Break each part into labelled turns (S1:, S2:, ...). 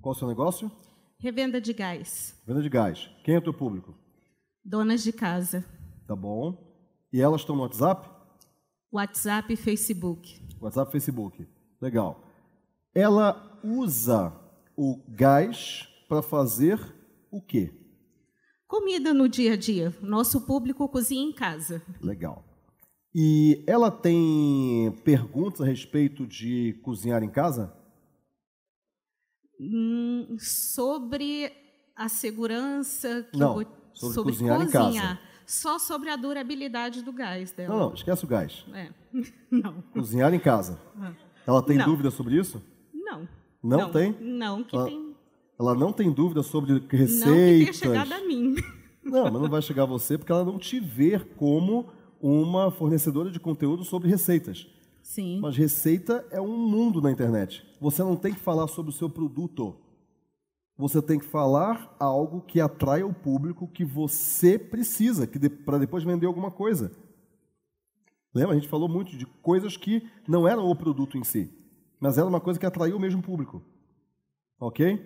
S1: Qual o seu negócio?
S2: Revenda de gás.
S1: Revenda de gás. Quem é o teu público?
S2: Donas de casa.
S1: Tá bom. E elas estão no WhatsApp?
S2: WhatsApp e
S1: Facebook. WhatsApp e Facebook. Legal. Ela usa o gás para fazer o quê?
S2: Comida no dia a dia. Nosso público cozinha em casa.
S1: Legal. E ela tem perguntas a respeito de cozinhar em casa?
S2: Hum, sobre a segurança que Não, sobre, sobre cozinhar, cozinhar, em casa. Só sobre a durabilidade do gás dela. Não, não, esquece o gás. É. Não.
S1: Cozinhar em casa. Ah. Ela tem não. dúvida sobre isso? Não. Não, não tem?
S2: Não, que ela, tem.
S1: Ela não tem dúvida sobre receitas. Não que tenha chegado a mim. Não, mas não vai chegar a você porque ela não te vê como uma fornecedora de conteúdo sobre receitas. Sim. Mas receita é um mundo na internet. Você não tem que falar sobre o seu produto. Você tem que falar algo que atraia o público que você precisa, que de, para depois vender alguma coisa. Lembra? A gente falou muito de coisas que não eram o produto em si, mas era uma coisa que atraiu o mesmo público. Ok?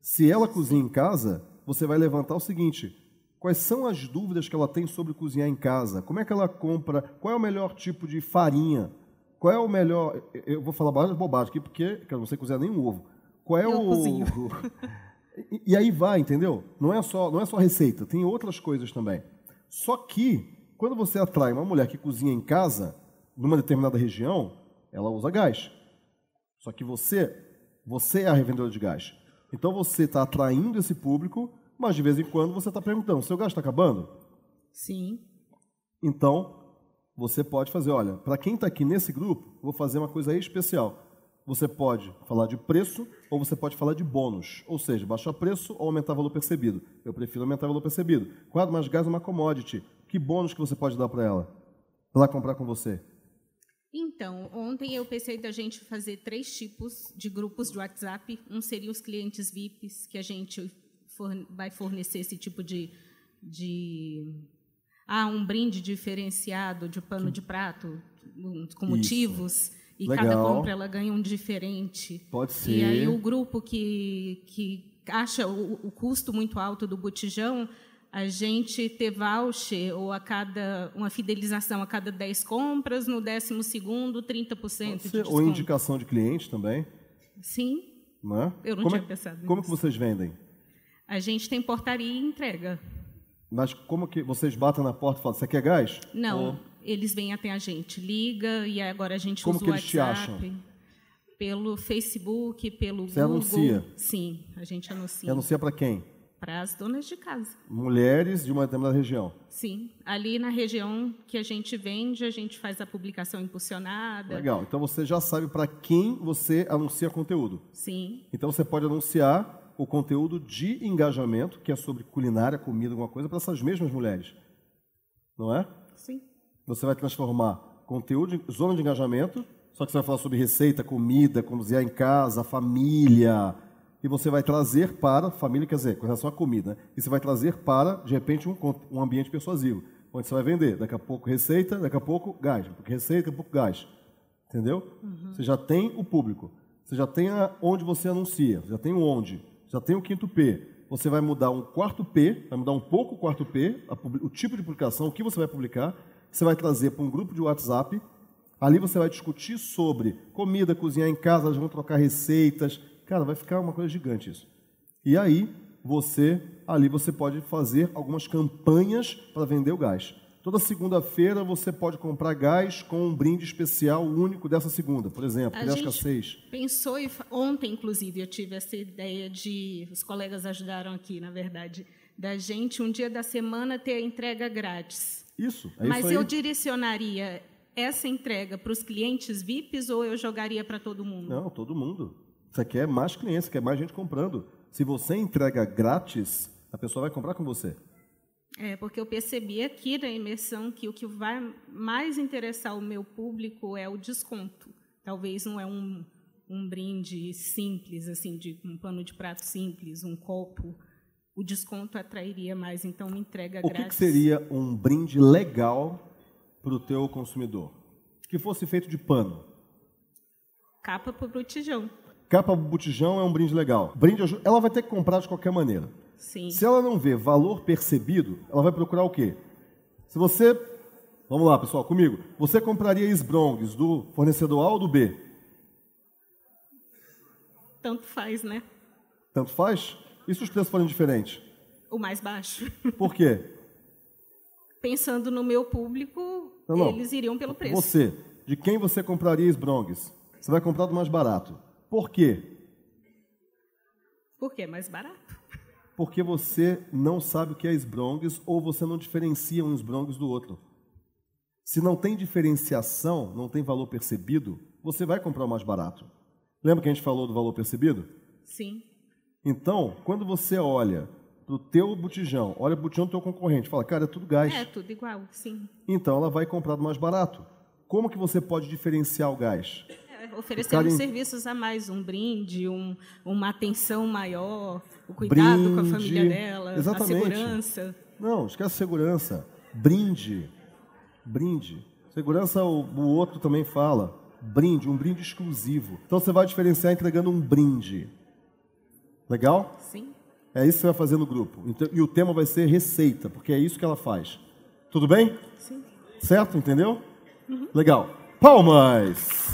S1: Se ela cozinha em casa, você vai levantar o seguinte: quais são as dúvidas que ela tem sobre cozinhar em casa? Como é que ela compra? Qual é o melhor tipo de farinha? qual é o melhor. Eu vou falar bastante bobagem aqui, porque eu não sei cozinhar nenhum ovo. Qual é eu o. Cozinho. E, aí vai, entendeu? Não é, só, não é só receita, tem outras coisas também. Só que, quando você atrai uma mulher que cozinha em casa, numa determinada região, ela usa gás. Só que você, você é a revendedora de gás. Então você está atraindo esse público, mas de vez em quando você está perguntando: seu gás está acabando? Sim. Então, você pode fazer, olha, para quem está aqui nesse grupo, vou fazer uma coisa especial. Você pode falar de preço ou você pode falar de bônus, ou seja, baixar preço ou aumentar valor percebido. Eu prefiro aumentar valor percebido. Quadro mais gás é uma commodity. Que bônus que você pode dar para ela? Para ela comprar com você?
S2: Então, ontem eu pensei da gente fazer três tipos de grupos de WhatsApp. Um seria os clientes VIPs, que a gente forne vai fornecer esse tipo de, de ah, um brinde diferenciado de pano de prato com Isso. motivos e Legal. cada compra ela ganha um diferente. Pode ser. E aí o grupo que, que acha o, o custo muito alto do botijão, a gente ter voucher ou a cada uma fidelização a cada 10 compras, no décimo segundo 30% de desconto. Ou indicação
S1: de cliente também? Sim. Não é? Eu não como tinha é, pensado. Como é nisso. que vocês vendem?
S2: A gente tem portaria e entrega.
S1: Mas como que vocês batem na porta e falam, você quer gás? Não, Ou...
S2: eles vêm até a gente, liga e agora a gente como usa que eles WhatsApp, Te acham? Pelo Facebook, pelo você Google. Você anuncia? Sim, a gente anuncia. Você anuncia para quem? Para as donas de casa.
S1: Mulheres de uma determinada região?
S2: Sim, ali na região que a gente vende, a gente faz a publicação impulsionada. Legal,
S1: então você já sabe para quem você anuncia conteúdo. Sim. Então você pode anunciar o conteúdo de engajamento, que é sobre culinária, comida, alguma coisa, para essas mesmas mulheres. Não é? Sim. Você vai transformar conteúdo, zona de engajamento, só que você vai falar sobre receita, comida, como cozinhar é em casa, família. E você vai trazer para, família quer dizer, com relação à comida, né? e você vai trazer para, de repente, um, um ambiente persuasivo, onde você vai vender. Daqui a pouco receita, daqui a pouco gás. Porque receita, daqui a pouco gás. Entendeu? Uhum. Você já tem o público. Você já tem a, onde você anuncia, já tem o onde já tem o quinto P, você vai mudar um quarto P, vai mudar um pouco o quarto P, a, o tipo de publicação, o que você vai publicar, você vai trazer para um grupo de WhatsApp, ali você vai discutir sobre comida, cozinhar em casa, vão trocar receitas, cara, vai ficar uma coisa gigante isso. E aí, você, ali você pode fazer algumas campanhas para vender o gás. Toda segunda-feira você pode comprar gás com um brinde especial único dessa segunda, por exemplo, a gente seis.
S2: Pensou e ontem, inclusive, eu tive essa ideia de os colegas ajudaram aqui, na verdade, da gente um dia da semana ter a entrega grátis.
S1: Isso. É Mas isso eu
S2: direcionaria essa entrega para os clientes VIPs ou eu jogaria para todo mundo? Não,
S1: todo mundo. Você quer é mais clientes, quer é mais gente comprando. Se você entrega grátis, a pessoa vai comprar com você.
S2: É, porque eu percebi aqui na imersão que o que vai mais interessar o meu público é o desconto. Talvez não é um, um brinde simples, assim, de um pano de prato simples, um copo. O desconto atrairia mais, então uma entrega grátis. O que,
S1: seria um brinde legal para o teu consumidor? Que fosse feito de pano.
S2: Capa para o tijão.
S1: Capa botijão é um brinde legal. Brinde, ela vai ter que comprar de qualquer maneira. Sim. Se ela não vê valor percebido, ela vai procurar o quê? Se você, vamos lá, pessoal, comigo, você compraria esbrongues do fornecedor A ou do B?
S2: Tanto faz, né?
S1: Tanto faz? E se os preços forem diferentes?
S2: O mais baixo.
S1: Por quê?
S2: Pensando no meu público, não, não. eles iriam pelo preço. Você,
S1: de quem você compraria esbrongues? Você vai comprar do mais barato. Por quê?
S2: Porque é mais barato.
S1: Porque você não sabe o que é esbrongues ou você não diferencia um esbrongues do outro. Se não tem diferenciação, não tem valor percebido, você vai comprar o mais barato. Lembra que a gente falou do valor percebido? Sim. Então, quando você olha para o teu botijão, olha o botijão do teu concorrente, fala, cara, é tudo gás. É,
S2: tudo igual, sim.
S1: Então, ela vai comprar do mais barato. Como que você pode diferenciar o gás?
S2: oferecendo serviços a mais, um brinde, um, uma atenção maior, o cuidado brinde, com a família dela, exatamente. a segurança.
S1: Não, esquece segurança. Brinde. Brinde. Segurança, o, o outro também fala. Brinde, um brinde exclusivo. Então você vai diferenciar entregando um brinde. Legal? Sim. É isso que você vai fazer no grupo. Então, e o tema vai ser receita, porque é isso que ela faz. Tudo bem? Sim. Certo? Entendeu? Uhum. Legal. Palmas!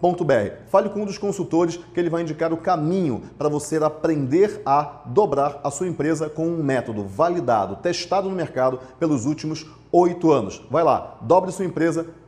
S1: www.dobrarcentro.com.br. Fale com um dos consultores que ele vai indicar o caminho para você aprender a dobrar a sua empresa com um método validado, testado no mercado pelos últimos oito anos. Vai lá, dobre sua empresa.com.br.